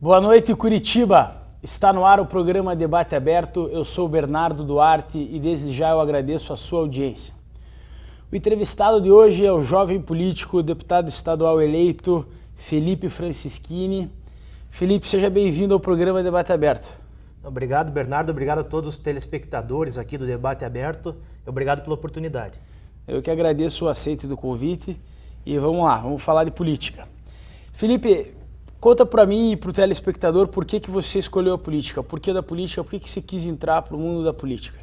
Boa noite, Curitiba! Está no ar o programa Debate Aberto. Eu sou Bernardo Duarte e desde já eu agradeço a sua audiência. O entrevistado de hoje é o jovem político, deputado estadual eleito, Felipe Francischini. Felipe, seja bem-vindo ao programa Debate Aberto. Obrigado, Bernardo. Obrigado a todos os telespectadores aqui do Debate Aberto. Obrigado pela oportunidade. Eu que agradeço o aceite do convite e vamos lá, vamos falar de política. Felipe, conta para mim e para o telespectador por que, que você escolheu a política, por que da política, por que, que você quis entrar para o mundo da política?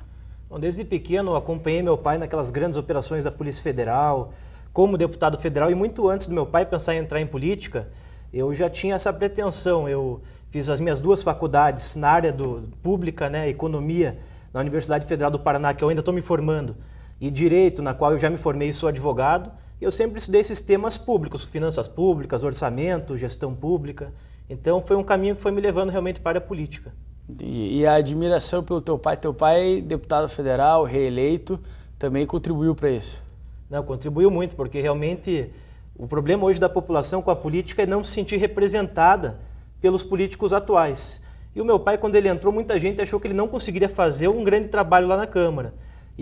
Bom, desde pequeno acompanhei meu pai naquelas grandes operações da Polícia Federal, como deputado federal e muito antes do meu pai pensar em entrar em política, eu já tinha essa pretensão. Eu fiz as minhas duas faculdades na área do, pública, né, economia, na Universidade Federal do Paraná, que eu ainda estou me formando e direito, na qual eu já me formei e sou advogado, e eu sempre estudei esses temas públicos, finanças públicas, orçamento, gestão pública. Então foi um caminho que foi me levando realmente para a política. Entendi. E a admiração pelo teu pai, teu pai é deputado federal, reeleito, também contribuiu para isso? Não, contribuiu muito, porque realmente o problema hoje da população com a política é não se sentir representada pelos políticos atuais. E o meu pai, quando ele entrou, muita gente achou que ele não conseguiria fazer um grande trabalho lá na Câmara.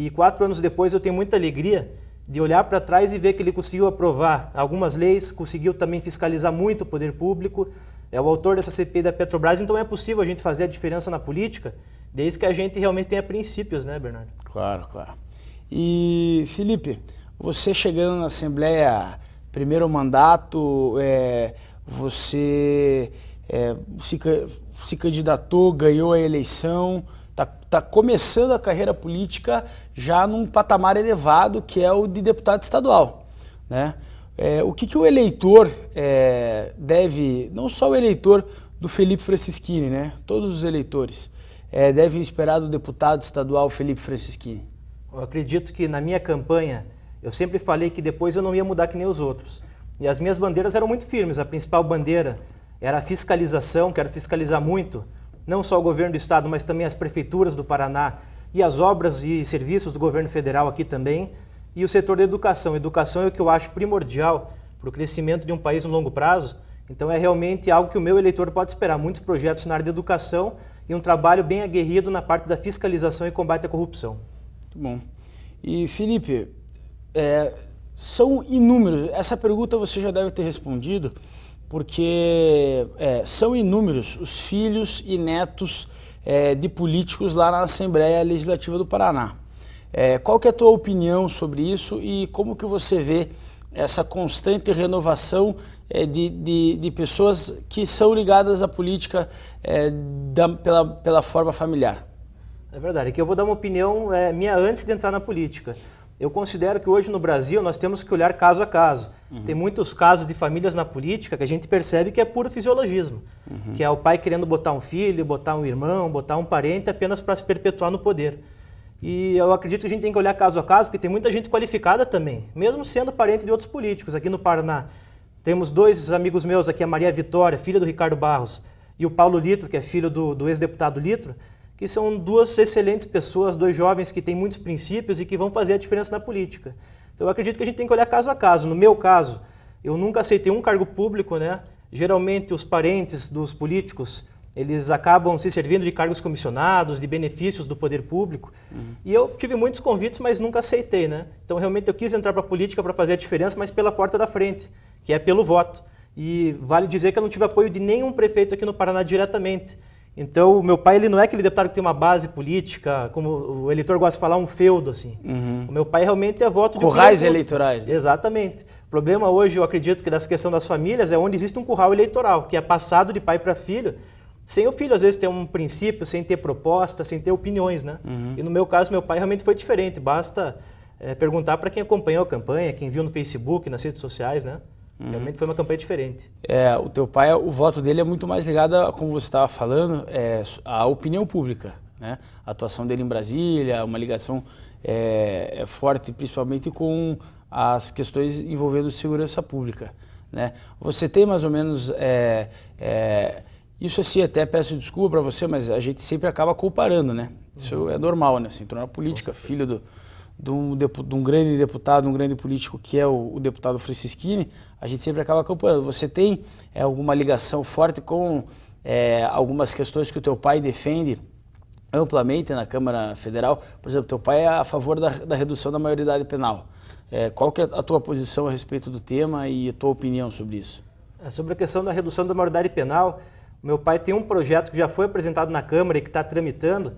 E quatro anos depois eu tenho muita alegria de olhar para trás e ver que ele conseguiu aprovar algumas leis, conseguiu também fiscalizar muito o poder público, é o autor dessa CPI da Petrobras, então é possível a gente fazer a diferença na política, desde que a gente realmente tenha princípios, né, Bernardo? Claro, claro. E, Felipe, você chegando na Assembleia, primeiro mandato, é, você é, se, se candidatou, ganhou a eleição, Está tá começando a carreira política já num patamar elevado, que é o de deputado estadual. Né? É, o que, que o eleitor é, deve, não só o eleitor do Felipe Francischini, né? todos os eleitores, é, devem esperar do deputado estadual Felipe Francischini? Eu acredito que na minha campanha eu sempre falei que depois eu não ia mudar que nem os outros. E as minhas bandeiras eram muito firmes. A principal bandeira era a fiscalização, quero fiscalizar muito não só o governo do estado, mas também as prefeituras do Paraná e as obras e serviços do governo federal aqui também, e o setor da educação. Educação é o que eu acho primordial para o crescimento de um país no longo prazo, então é realmente algo que o meu eleitor pode esperar. Muitos projetos na área de educação e um trabalho bem aguerrido na parte da fiscalização e combate à corrupção. Muito bom. E Felipe, é, são inúmeros, essa pergunta você já deve ter respondido, porque é, são inúmeros os filhos e netos é, de políticos lá na Assembleia Legislativa do Paraná. É, qual que é a tua opinião sobre isso e como que você vê essa constante renovação é, de, de, de, pessoas que são ligadas à política é, da, pela, pela forma familiar? É verdade, é que eu vou dar uma opinião minha antes de entrar na política. Eu considero que hoje no Brasil nós temos que olhar caso a caso. Uhum. Tem muitos casos de famílias na política que a gente percebe que é puro fisiologismo, uhum. que é o pai querendo botar um filho, botar um irmão, botar um parente apenas para se perpetuar no poder. E eu acredito que a gente tem que olhar caso a caso, porque tem muita gente qualificada também, mesmo sendo parente de outros políticos. Aqui no Paraná, temos dois amigos meus aqui, a Maria Vitória, filha do Ricardo Barros, e o Paulo Litro, que é filho do, do ex-deputado Litro, que são duas excelentes pessoas, dois jovens que têm muitos princípios e que vão fazer a diferença na política. Então eu acredito que a gente tem que olhar caso a caso. No meu caso, eu nunca aceitei um cargo público, né? Geralmente os parentes dos políticos eles acabam se servindo de cargos comissionados, de benefícios do poder público. Uhum. E eu tive muitos convites, mas nunca aceitei, né? Então realmente eu quis entrar para a política para fazer a diferença, mas pela porta da frente, que é pelo voto. E vale dizer que eu não tive apoio de nenhum prefeito aqui no Paraná diretamente. Então, meu pai ele não é aquele deputado que tem uma base política, como o eleitor gosta de falar, um feudo, assim. Uhum. O meu pai realmente é voto Currais de... Currais eleitorais. Né? Exatamente. O problema hoje, eu acredito que dessa questão das famílias, é onde existe um curral eleitoral, que é passado de pai para filho, sem o filho às vezes ter um princípio, sem ter proposta, sem ter opiniões, né? Uhum. E no meu caso, meu pai realmente foi diferente. Basta é, perguntar para quem acompanhou a campanha, quem viu no Facebook, nas redes sociais, né? Uhum. Realmente foi uma campanha diferente. É, o teu pai, o voto dele é muito mais ligado, a, como você estava falando, é, à opinião pública. Né? A atuação dele em Brasília, uma ligação é, é forte, principalmente com as questões envolvendo segurança pública. Né? Você tem mais ou menos. É, é, isso assim, até peço desculpa para você, mas a gente sempre acaba comparando, né? Isso uhum. é normal, né? Você entrou na política, filho do, de um, de um, grande deputado, um grande político que é o, o deputado Francisquini, a gente sempre acaba acompanhando. Você tem é, alguma ligação forte com é, algumas questões que o teu pai defende amplamente na Câmara Federal? Por exemplo, teu pai é a favor da, da redução da maioridade penal. É, qual que é a tua posição a respeito do tema e a tua opinião sobre isso? É, sobre a questão da redução da maioridade penal, meu pai tem um projeto que já foi apresentado na Câmara e que está tramitando,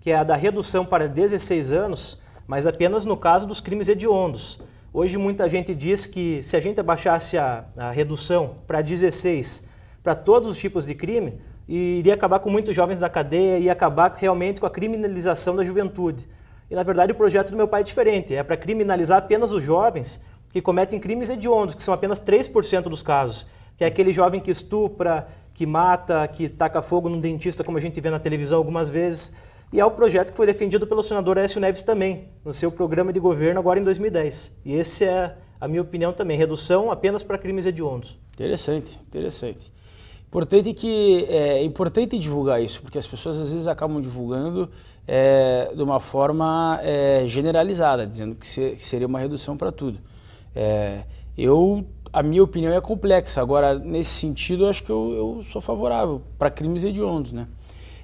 que é a da redução para 16 anos mas apenas no caso dos crimes hediondos. Hoje muita gente diz que se a gente abaixasse a, a redução para 16 para todos os tipos de crime, iria acabar com muitos jovens na cadeia e acabar realmente com a criminalização da juventude. E na verdade o projeto do meu pai é diferente, é para criminalizar apenas os jovens que cometem crimes hediondos, que são apenas 3% dos casos, que é aquele jovem que estupra, que mata, que taca fogo num dentista, como a gente vê na televisão algumas vezes. E é o projeto que foi defendido pelo senador Écio Neves também, no seu programa de governo agora em 2010. E esse é a minha opinião também, redução apenas para crimes hediondos. Interessante, interessante. Importante que é, é importante divulgar isso, porque as pessoas às vezes acabam divulgando é, de uma forma é, generalizada, dizendo que, se, que, seria uma redução para tudo. É, eu, a minha opinião é complexa. Agora, nesse sentido, eu acho que eu, eu sou favorável para crimes hediondos, né?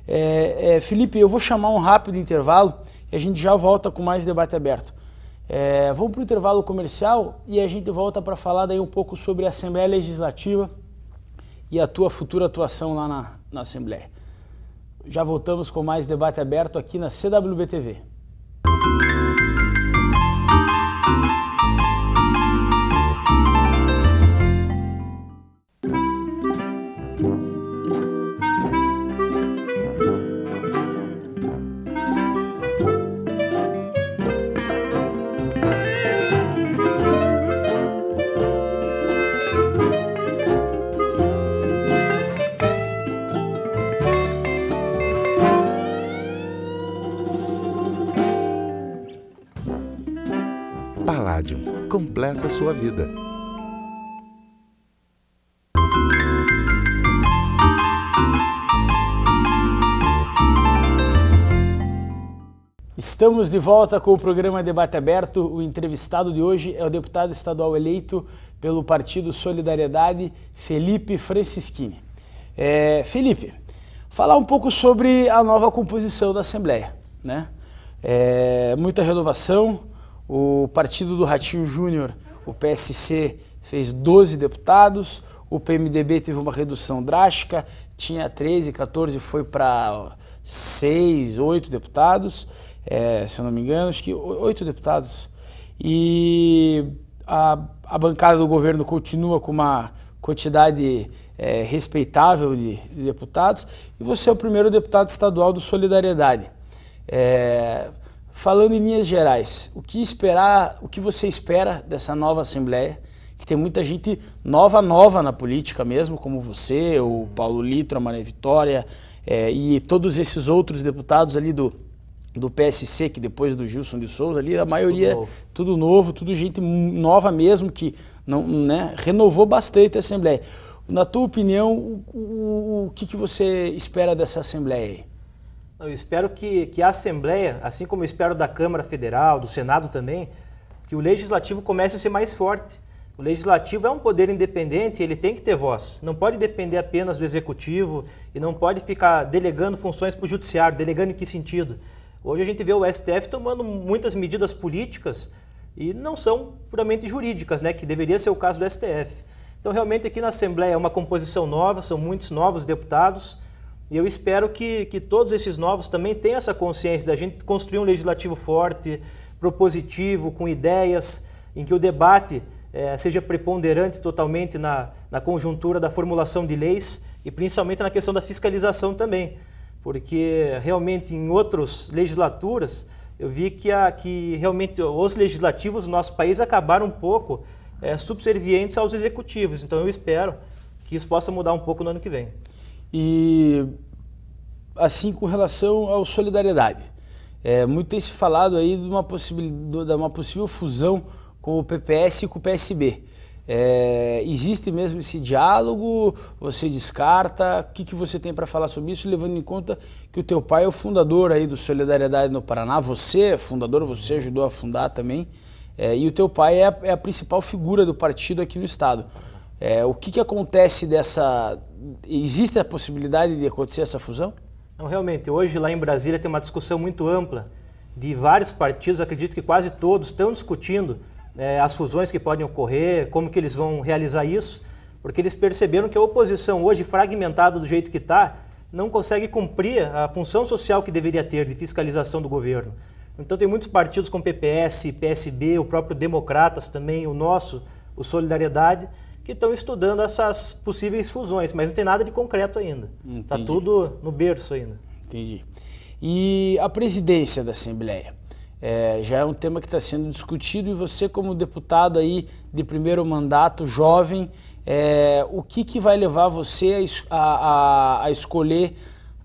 É, é, Felipe, eu vou chamar um rápido intervalo e a gente já volta com mais debate aberto. É, vamos para o intervalo comercial e a gente volta para falar daí um pouco sobre a Assembleia Legislativa e a tua futura atuação lá na, na Assembleia. Já voltamos com mais debate aberto aqui na CWBTV. da sua vida. Estamos de volta com o programa Debate Aberto. O entrevistado de hoje é o deputado estadual eleito pelo Partido Solidariedade, Felipe Francischini. É, Felipe, falar um pouco sobre a nova composição da Assembleia. Né? É, muita renovação, o partido do Ratinho Júnior, o PSC, fez 12 deputados, o PMDB teve uma redução drástica, tinha 13, 14, foi para 6, 8 deputados, é, se eu não me engano, acho que 8 deputados. E a, a bancada do governo continua com uma quantidade é, respeitável de, de, deputados, e você é o primeiro deputado estadual do Solidariedade. É, Falando em linhas gerais, o que esperar, o que você espera dessa nova Assembleia? Que tem muita gente nova, nova na política mesmo, como você, o Paulo Litro, a Maria Vitória é, e todos esses outros deputados ali do, do PSC, que depois do Gilson de Souza ali, a maioria tudo novo, tudo, novo, tudo gente nova mesmo, que não, né, renovou bastante a Assembleia. Na tua opinião, o, o, o que, que você espera dessa Assembleia aí? Eu espero que, que a Assembleia, assim como eu espero da Câmara Federal, do Senado também, que o Legislativo comece a ser mais forte. O Legislativo é um poder independente, e ele tem que ter voz. Não pode depender apenas do Executivo e não pode ficar delegando funções para o Judiciário. Delegando em que sentido? Hoje a gente vê o STF tomando muitas medidas políticas e não são puramente jurídicas, né, que deveria ser o caso do STF. Então, realmente, aqui na Assembleia é uma composição nova, são muitos novos deputados e eu espero que, que todos esses novos também tenham essa consciência da gente construir um legislativo forte, propositivo, com ideias, em que o debate eh, seja preponderante totalmente na, na conjuntura da formulação de leis e principalmente na questão da fiscalização também. Porque realmente em outras legislaturas eu vi que, a, que realmente os legislativos do nosso país acabaram um pouco eh, subservientes aos executivos. Então eu espero que isso possa mudar um pouco no ano que vem. E assim, com relação ao Solidariedade, é, muito tem se falado aí de uma, de uma possível fusão com o PPS e com o PSB. É, existe mesmo esse diálogo? Você descarta? O que, que você tem para falar sobre isso, levando em conta que o teu pai é o fundador aí do Solidariedade no Paraná, você é fundador, você ajudou a fundar também, é, e o teu pai é a, é a principal figura do partido aqui no estado. É, o que, que acontece dessa. Existe a possibilidade de acontecer essa fusão? Não, realmente. Hoje, lá em Brasília, tem uma discussão muito ampla de vários partidos, acredito que quase todos estão discutindo é, as fusões que podem ocorrer, como que eles vão realizar isso, porque eles perceberam que a oposição hoje, fragmentada do jeito que está, não consegue cumprir a função social que deveria ter de fiscalização do governo. Então tem muitos partidos como PPS, PSB, o próprio Democratas também, o nosso, o Solidariedade, que estão estudando essas possíveis fusões, mas não tem nada de concreto ainda. Está tudo no berço ainda. Entendi. E a presidência da Assembleia? É, já é um tema que está sendo discutido e você, como deputado aí de primeiro mandato, jovem, é, o que, que vai levar você a, a, a escolher,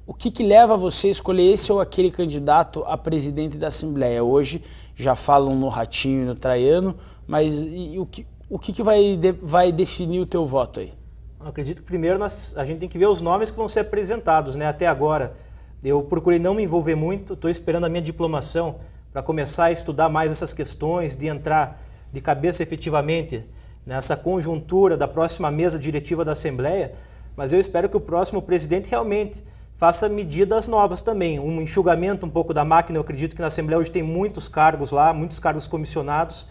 o que, que leva você a escolher esse ou aquele candidato a presidente da Assembleia? Hoje já falam no Ratinho e no Traiano, mas e, e o que, o que, que vai, de, vai definir o teu voto aí? Eu acredito que primeiro nós, a gente tem que ver os nomes que vão ser apresentados, né? Até agora eu procurei não me envolver muito, estou esperando a minha diplomação para começar a estudar mais essas questões, de entrar de cabeça efetivamente nessa conjuntura da próxima mesa diretiva da Assembleia, mas eu espero que o próximo presidente realmente faça medidas novas também, um enxugamento um pouco da máquina. Eu acredito que na Assembleia hoje tem muitos cargos lá, muitos cargos comissionados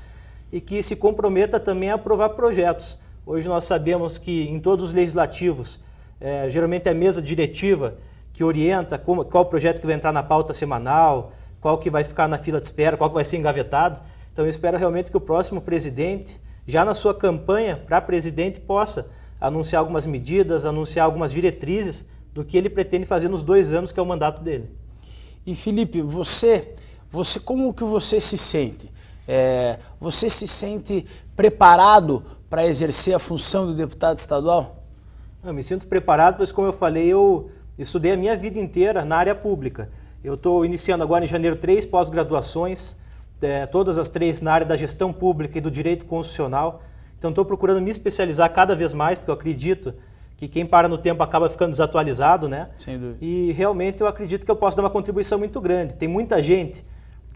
e que se comprometa também a aprovar projetos. Hoje nós sabemos que em todos os legislativos, é, geralmente é a mesa diretiva que orienta como, qual projeto que vai entrar na pauta semanal, qual que vai ficar na fila de espera, qual que vai ser engavetado. Então eu espero realmente que o próximo presidente, já na sua campanha para presidente, possa anunciar algumas medidas, anunciar algumas diretrizes do que ele pretende fazer nos dois anos que é o mandato dele. E Felipe, você, você como que você se sente? É, você se sente preparado para exercer a função de deputado estadual? Eu me sinto preparado, pois como eu falei, eu estudei a minha vida inteira na área pública. Eu estou iniciando agora em janeiro três pós-graduações, é, todas as três na área da gestão pública e do direito constitucional. Então estou procurando me especializar cada vez mais, porque eu acredito que quem para no tempo acaba ficando desatualizado, né? Sem dúvida. E realmente eu acredito que eu posso dar uma contribuição muito grande. Tem muita gente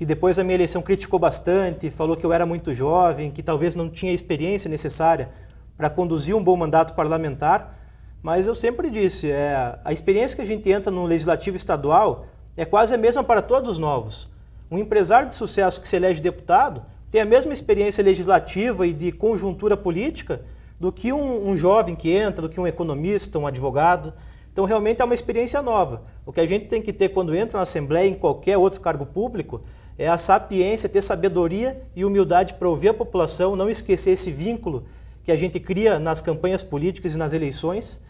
que depois da minha eleição criticou bastante, falou que eu era muito jovem, que talvez não tinha a experiência necessária para conduzir um bom mandato parlamentar. Mas eu sempre disse, é, a experiência que a gente entra no legislativo estadual é quase a mesma para todos os novos. Um empresário de sucesso que se elege deputado tem a mesma experiência legislativa e de conjuntura política do que um, um jovem que entra, do que um economista, um advogado. Então, realmente é uma experiência nova. O que a gente tem que ter quando entra na Assembleia, em qualquer outro cargo público, é a sapiência, ter sabedoria e humildade para ouvir a população, não esquecer esse vínculo que a gente cria nas campanhas políticas e nas eleições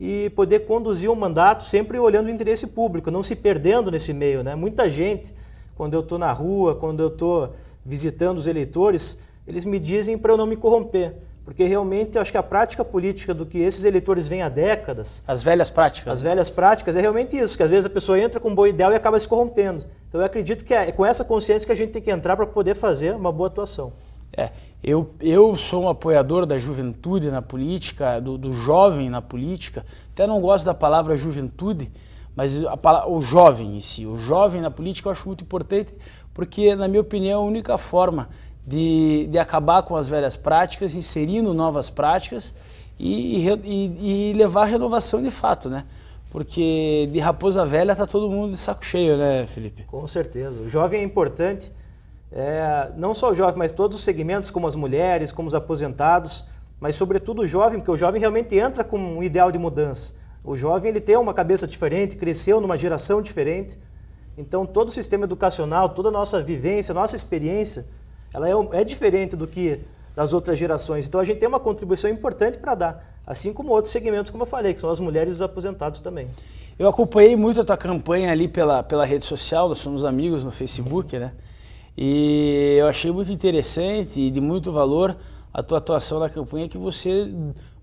e poder conduzir o mandato sempre olhando o interesse público, não se perdendo nesse meio. Né? Muita gente, quando eu estou na rua, quando eu estou visitando os eleitores, eles me dizem para eu não me corromper. Porque realmente eu acho que a prática política do que esses eleitores vêm há décadas. As velhas práticas. As velhas práticas é realmente isso, que às vezes a pessoa entra com um bom ideal e acaba se corrompendo. Então eu acredito que é com essa consciência que a gente tem que entrar para poder fazer uma boa atuação. É, eu, eu sou um apoiador da juventude na política, do, do jovem na política. Até não gosto da palavra juventude, mas a, o jovem em si. O jovem na política eu acho muito importante, porque, na minha opinião, é a única forma de, de acabar com as velhas práticas, inserindo novas práticas e, e, e levar a renovação de fato, né? Porque de raposa velha tá todo mundo de saco cheio, né, Felipe? Com certeza. O jovem é importante, é, não só o jovem, mas todos os segmentos, como as mulheres, como os aposentados, mas sobretudo o jovem, porque o jovem realmente entra com um ideal de mudança. O jovem ele tem uma cabeça diferente, cresceu numa geração diferente. Então todo o sistema educacional, toda a nossa vivência, nossa experiência ela é, é diferente do que das outras gerações. Então a gente tem uma contribuição importante para dar, assim como outros segmentos, como eu falei, que são as mulheres e os aposentados também. Eu acompanhei muito a tua campanha ali pela, pela rede social, nós somos amigos no Facebook, né? E eu achei muito interessante e de muito valor a tua atuação na campanha, que você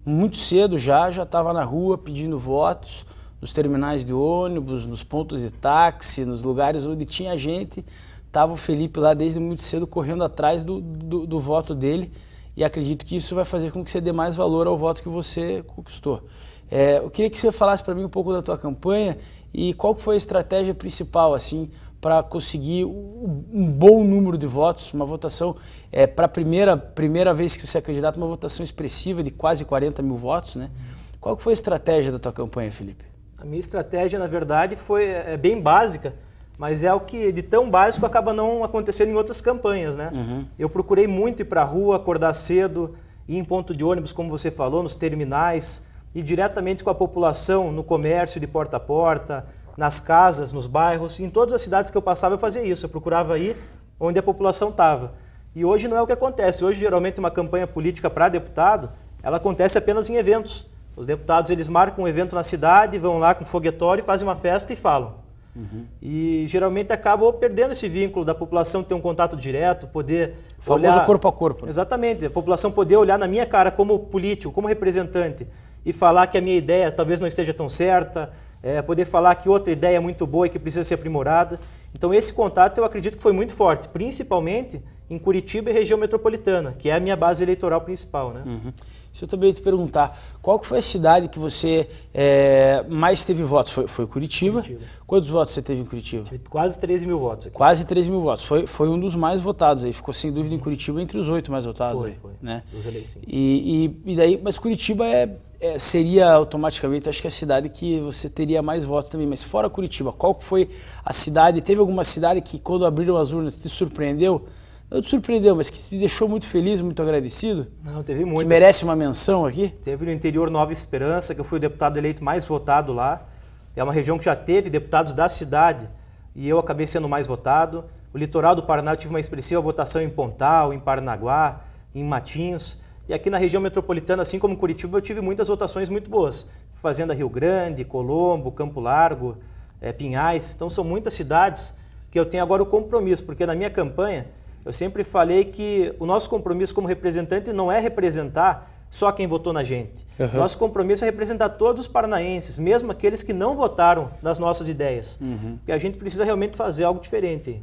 muito cedo já já estava na rua pedindo votos nos terminais de ônibus, nos pontos de táxi, nos lugares onde tinha gente Tava o Felipe lá desde muito cedo correndo atrás do, do, do voto dele e acredito que isso vai fazer com que você dê mais valor ao voto que você conquistou. É, eu queria que você falasse para mim um pouco da tua campanha e qual foi a estratégia principal assim para conseguir um bom número de votos, uma votação é, para a primeira, primeira vez que você é candidato, uma votação expressiva de quase 40 mil votos, né? Qual foi a estratégia da tua campanha, Felipe? A minha estratégia, na verdade, foi é, é bem básica mas é o que de tão básico acaba não acontecendo em outras campanhas, né? Uhum. Eu procurei muito ir para a rua, acordar cedo, ir em ponto de ônibus, como você falou, nos terminais, e diretamente com a população, no comércio, de porta a porta, nas casas, nos bairros, em todas as cidades que eu passava eu fazia isso, eu procurava ir onde a população estava. E hoje não é o que acontece. Hoje geralmente uma campanha política para deputado, ela acontece apenas em eventos. Os deputados eles marcam um evento na cidade, vão lá com foguetório, fazem uma festa e falam. Uhum. E geralmente acaba perdendo esse vínculo da população ter um contato direto, poder. O famoso olhar... corpo a corpo. Né? Exatamente, a população poder olhar na minha cara como político, como representante, e falar que a minha ideia talvez não esteja tão certa, é, poder falar que outra ideia é muito boa e que precisa ser aprimorada. Então, esse contato eu acredito que foi muito forte, principalmente em Curitiba e região metropolitana, que é a minha base eleitoral principal. Né? Uhum. Deixa eu também te perguntar, qual que foi a cidade que você é, mais teve votos? Foi, foi Curitiba. Curitiba. Quantos votos você teve em Curitiba? Tive quase 13 mil votos. Aqui. Quase 13 mil votos. Foi, foi um dos mais votados aí. Ficou sem dúvida em Curitiba entre os oito mais votados. Foi, aí, foi. Né? eleitos, sim. E, e, e, daí, mas Curitiba é, é, seria automaticamente, acho que é a cidade que você teria mais votos também. Mas fora Curitiba, qual que foi a cidade? Teve alguma cidade que quando abriram as urnas te surpreendeu? não te surpreendeu, mas que te deixou muito feliz, muito agradecido? Não, teve muito. Que merece uma menção aqui? Teve no interior Nova Esperança, que eu fui o deputado eleito mais votado lá. É uma região que já teve deputados da cidade e eu acabei sendo mais votado. O litoral do Paraná eu tive uma expressiva votação em Pontal, em Paranaguá, em Matinhos. E aqui na região metropolitana, assim como Curitiba, eu tive muitas votações muito boas. Fazenda Rio Grande, Colombo, Campo Largo, é, Pinhais. Então são muitas cidades que eu tenho agora o compromisso, porque na minha campanha eu sempre falei que o nosso compromisso como representante não é representar só quem votou na gente. Uhum. Nosso compromisso é representar todos os paranaenses, mesmo aqueles que não votaram nas nossas ideias. Uhum. Porque a gente precisa realmente fazer algo diferente.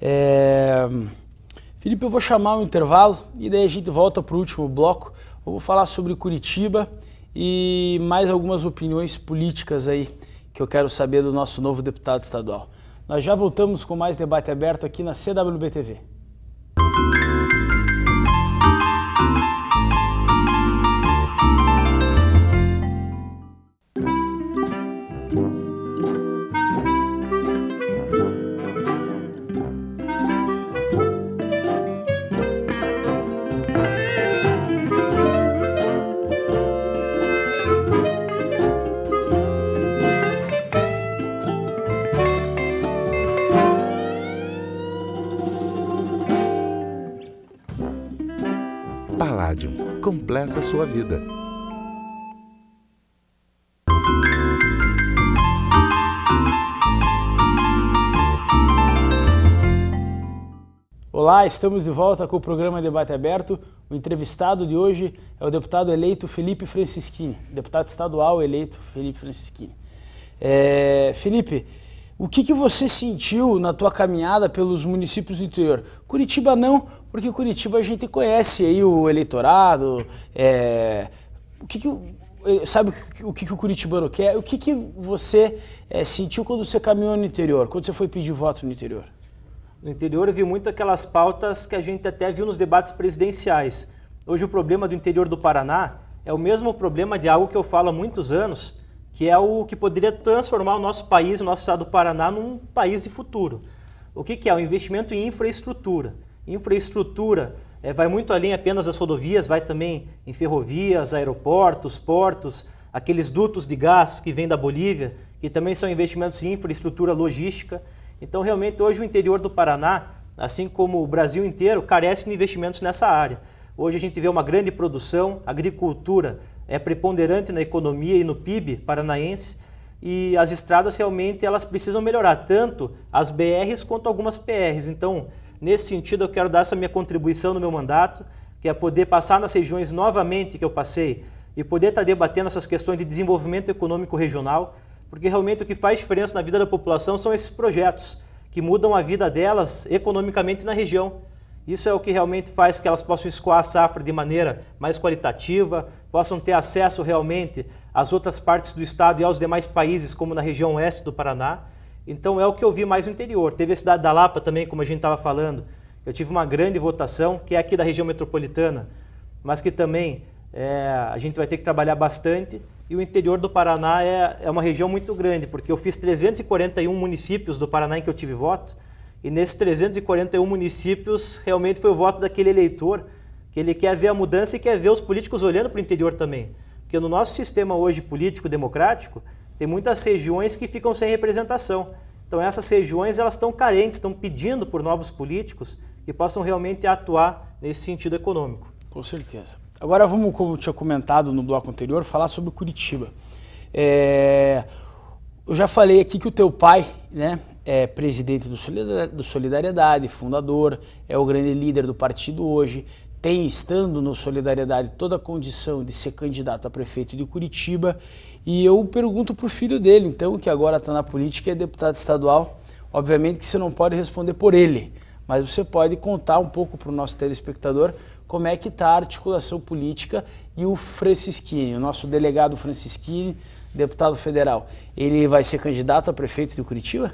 É... Felipe, eu vou chamar o um intervalo e daí a gente volta para o último bloco. Eu vou falar sobre Curitiba e mais algumas opiniões políticas aí que eu quero saber do nosso novo deputado estadual. Nós já voltamos com mais debate aberto aqui na CWBTV. completa sua vida. Olá, estamos de volta com o programa Debate Aberto. O entrevistado de hoje é o deputado eleito Felipe Francischini, deputado estadual eleito Felipe Francischini. É, Felipe, o que, que você sentiu na tua caminhada pelos municípios do interior? Curitiba não, porque Curitiba a gente conhece aí o eleitorado, é... o que, que é, sabe o que, o curitibano quer? O que, que você é, sentiu quando você caminhou no interior? Quando você foi pedir voto no interior? No interior eu vi muito aquelas pautas que a gente até viu nos debates presidenciais. Hoje o problema do interior do Paraná é o mesmo problema de algo que eu falo há muitos anos, que é o que poderia transformar o nosso país, o nosso estado do Paraná, num país de futuro. O que, que é? O investimento em infraestrutura. Infraestrutura é, vai muito além apenas das rodovias, vai também em ferrovias, aeroportos, portos, aqueles dutos de gás que vêm da Bolívia, que também são investimentos em infraestrutura logística. Então, realmente, hoje o interior do Paraná, assim como o Brasil inteiro, carece de investimentos nessa área. Hoje a gente vê uma grande produção, agricultura é preponderante na economia e no PIB paranaense e as estradas realmente elas precisam melhorar, tanto as BRs quanto algumas PRs. Então, nesse sentido, eu quero dar essa minha contribuição no meu mandato, que é poder passar nas regiões novamente que eu passei e poder estar tá debatendo essas questões de desenvolvimento econômico regional, porque realmente o que faz diferença na vida da população são esses projetos que mudam a vida delas economicamente na região. Isso é o que realmente faz que elas possam escoar a safra de maneira mais qualitativa, possam ter acesso realmente às outras partes do estado e aos demais países, como na região oeste do Paraná. Então é o que eu vi mais no interior. Teve a cidade da Lapa também, como a gente estava falando. Eu tive uma grande votação, que é aqui da região metropolitana, mas que também é, a gente vai ter que trabalhar bastante. E o interior do Paraná é, é uma região muito grande, porque eu fiz 341 municípios do Paraná em que eu tive voto. E nesses 341 municípios, realmente foi o voto daquele eleitor que ele quer ver a mudança e quer ver os políticos olhando para o interior também. Porque no nosso sistema hoje político-democrático, tem muitas regiões que ficam sem representação. Então essas regiões elas estão carentes, estão pedindo por novos políticos que possam realmente atuar nesse sentido econômico. Com certeza. Agora vamos, como eu tinha comentado no bloco anterior, falar sobre Curitiba. É... Eu já falei aqui que o teu pai, né, é presidente do Solidariedade, fundador, é o grande líder do partido hoje, tem, estando no Solidariedade, toda a condição de ser candidato a prefeito de Curitiba. E eu pergunto para o filho dele, então, que agora está na política e é deputado estadual. Obviamente que você não pode responder por ele, mas você pode contar um pouco para o nosso telespectador como é que está a articulação política e o Francisquini, o nosso delegado Francisquini, deputado federal. Ele vai ser candidato a prefeito de Curitiba?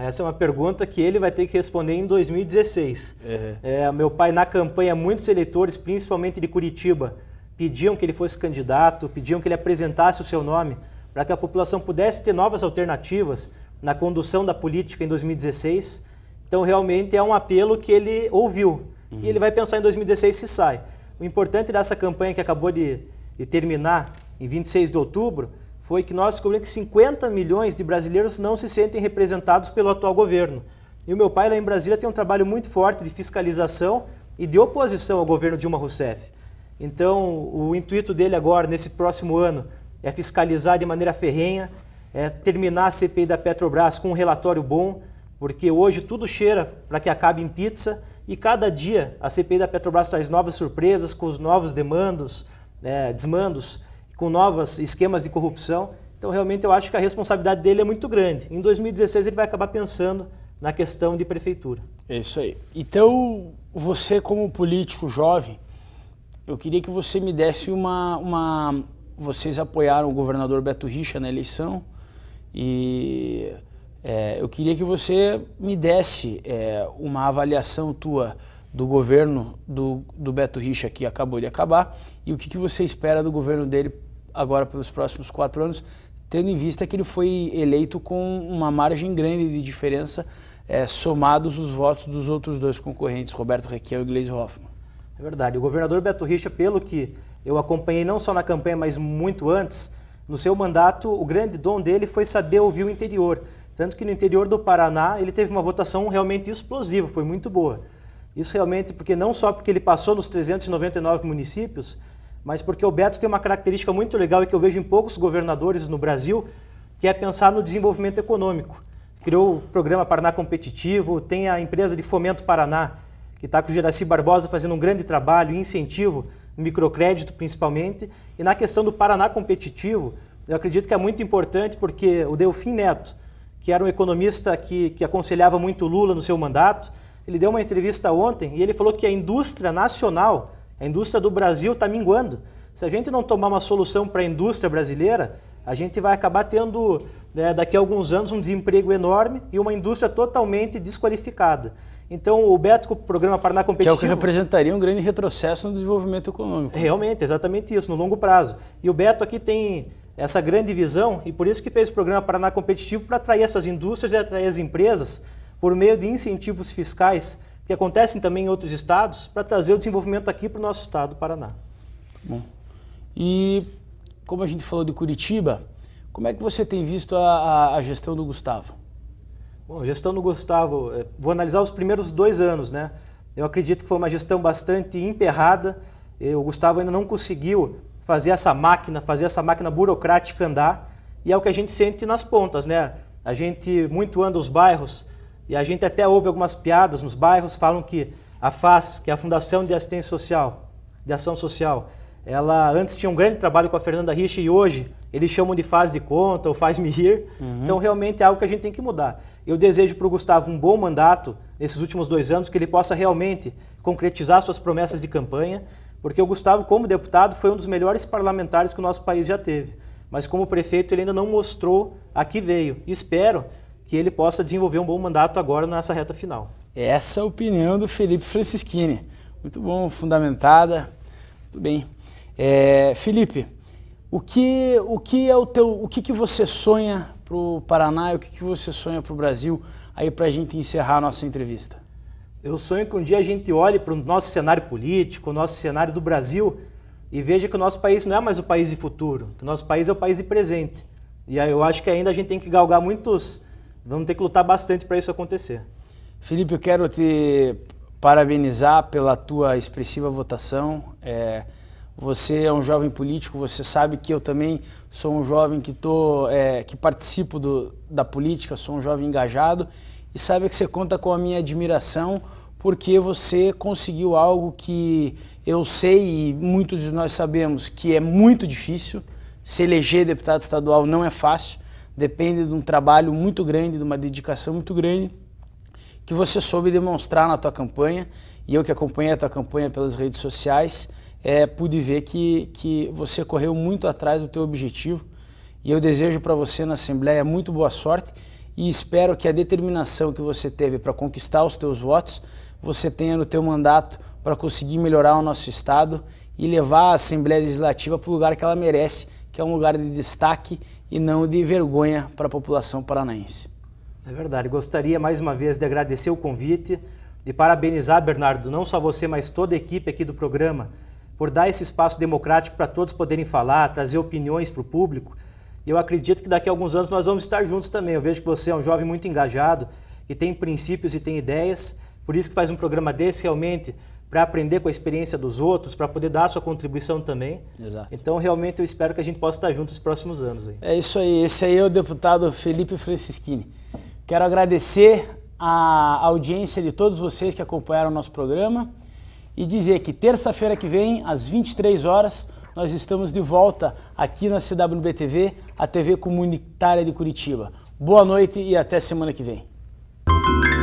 Essa é uma pergunta que ele vai ter que responder em 2016. Uhum. É, meu pai, na campanha, muitos eleitores, principalmente de Curitiba, pediam que ele fosse candidato, pediam que ele apresentasse o seu nome, para que a população pudesse ter novas alternativas na condução da política em 2016. Então, realmente, é um apelo que ele ouviu. Uhum. E ele uhum. vai pensar em 2016 se sai. O importante dessa campanha que acabou de, de terminar em 26 de outubro foi que nós descobrimos que 50 milhões de brasileiros não se sentem representados pelo atual governo. E o meu pai lá em Brasília tem um trabalho muito forte de fiscalização e de oposição ao governo Dilma Rousseff. Então, o intuito dele agora, nesse próximo ano, é fiscalizar de maneira ferrenha, é terminar a CPI da Petrobras com um relatório bom, porque hoje tudo cheira para que acabe em pizza e cada dia a CPI da Petrobras traz novas surpresas com os novos demandos, é, desmandos com novos esquemas de corrupção. Então, realmente, eu acho que a responsabilidade dele é muito grande. Em 2016, ele vai acabar pensando na questão de prefeitura. É isso aí. Então, você, como político jovem, eu queria que você me desse uma. uma... Vocês apoiaram o governador Beto Richa na eleição e é, eu queria que você me desse é, uma avaliação tua do governo do, do Beto Richa que acabou de acabar e o que, que você espera do governo dele agora pelos próximos quatro anos, tendo em vista que ele foi eleito com uma margem grande de diferença, é, somados os votos dos outros dois concorrentes, Roberto Requião e Gleisi Hoffmann. É verdade. O governador Beto Richa, pelo que eu acompanhei não só na campanha, mas muito antes, no seu mandato, o grande dom dele foi saber ouvir o interior. Tanto que no interior do Paraná ele teve uma votação realmente explosiva, foi muito boa. Isso realmente porque não só porque ele passou nos 399 municípios, mas porque o Beto tem uma característica muito legal e que eu vejo em poucos governadores no Brasil, que é pensar no desenvolvimento econômico. Criou o programa Paraná Competitivo, tem a empresa de Fomento Paraná, que está com o Geraci Barbosa fazendo um grande trabalho, incentivo, microcrédito principalmente. E na questão do Paraná Competitivo, eu acredito que é muito importante porque o Delfim Neto, que era um economista que, que aconselhava muito Lula no seu mandato, ele deu uma entrevista ontem e ele falou que a indústria nacional a indústria do Brasil está minguando. Se a gente não tomar uma solução para a indústria brasileira, a gente vai acabar tendo, né, daqui a alguns anos, um desemprego enorme e uma indústria totalmente desqualificada. Então, o Beto com o Programa Paraná Competitivo... Que é o que representaria um grande retrocesso no desenvolvimento econômico. Né? Realmente, exatamente isso, no longo prazo. E o Beto aqui tem essa grande visão e por isso que fez o Programa Paraná Competitivo para atrair essas indústrias e atrair as empresas por meio de incentivos fiscais que acontecem também em outros estados, para trazer o desenvolvimento aqui para o nosso estado, Paraná. Bom. E como a gente falou de Curitiba, como é que você tem visto a, a, a gestão do Gustavo? Bom, gestão do Gustavo, é, vou analisar os primeiros dois anos, né? Eu acredito que foi uma gestão bastante emperrada. O Gustavo ainda não conseguiu fazer essa máquina, fazer essa máquina burocrática andar. E é o que a gente sente nas pontas, né? A gente muito anda os bairros, e a gente até ouve algumas piadas nos bairros, falam que a FAS, que é a Fundação de Assistência Social, de Ação Social, ela antes tinha um grande trabalho com a Fernanda Rich e hoje eles chamam de faz de conta ou faz-me rir. Uhum. Então realmente é algo que a gente tem que mudar. Eu desejo para o Gustavo um bom mandato nesses últimos dois anos, que ele possa realmente concretizar suas promessas de campanha, porque o Gustavo, como deputado, foi um dos melhores parlamentares que o nosso país já teve. Mas como prefeito, ele ainda não mostrou a que veio. Espero que ele possa desenvolver um bom mandato agora nessa reta final. Essa é a opinião do Felipe Francischini. Muito bom, fundamentada. Tudo bem. É, Felipe, o que, o que é o teu, o que, que você sonha para o Paraná e o que, que você sonha para o Brasil aí para a gente encerrar a nossa entrevista? Eu sonho que um dia a gente olhe para o nosso cenário político, o nosso cenário do Brasil e veja que o nosso país não é mais o país de futuro, que o nosso país é o país de presente. E aí eu acho que ainda a gente tem que galgar muitos Vamos ter que lutar bastante para isso acontecer. Felipe, eu quero te parabenizar pela tua expressiva votação. É, você é um jovem político, você sabe que eu também sou um jovem que, tô, é, que participo do, da política, sou um jovem engajado e sabe que você conta com a minha admiração porque você conseguiu algo que eu sei e muitos de nós sabemos que é muito difícil. Se eleger deputado estadual não é fácil depende de um trabalho muito grande, de uma dedicação muito grande, que você soube demonstrar na tua campanha. E eu que acompanhei a tua campanha pelas redes sociais, é, pude ver que, que você correu muito atrás do teu objetivo. E eu desejo para você na Assembleia muito boa sorte e espero que a determinação que você teve para conquistar os teus votos, você tenha no teu mandato para conseguir melhorar o nosso Estado e levar a Assembleia Legislativa para o lugar que ela merece, que é um lugar de destaque e não de vergonha para a população paranaense. É verdade. Gostaria mais uma vez de agradecer o convite, de parabenizar, Bernardo, não só você, mas toda a equipe aqui do programa, por dar esse espaço democrático para todos poderem falar, trazer opiniões para o público. E eu acredito que daqui a alguns anos nós vamos estar juntos também. Eu vejo que você é um jovem muito engajado, que tem princípios e tem ideias. Por isso que faz um programa desse realmente para aprender com a experiência dos outros, para poder dar a sua contribuição também. Exato. Então, realmente, eu espero que a gente possa estar juntos nos próximos anos. Aí. É isso aí. Esse aí é o deputado Felipe Francischini. Quero agradecer a audiência de todos vocês que acompanharam o nosso programa e dizer que terça-feira que vem, às 23 horas, nós estamos de volta aqui na CWBTV, a TV comunitária de Curitiba. Boa noite e até semana que vem.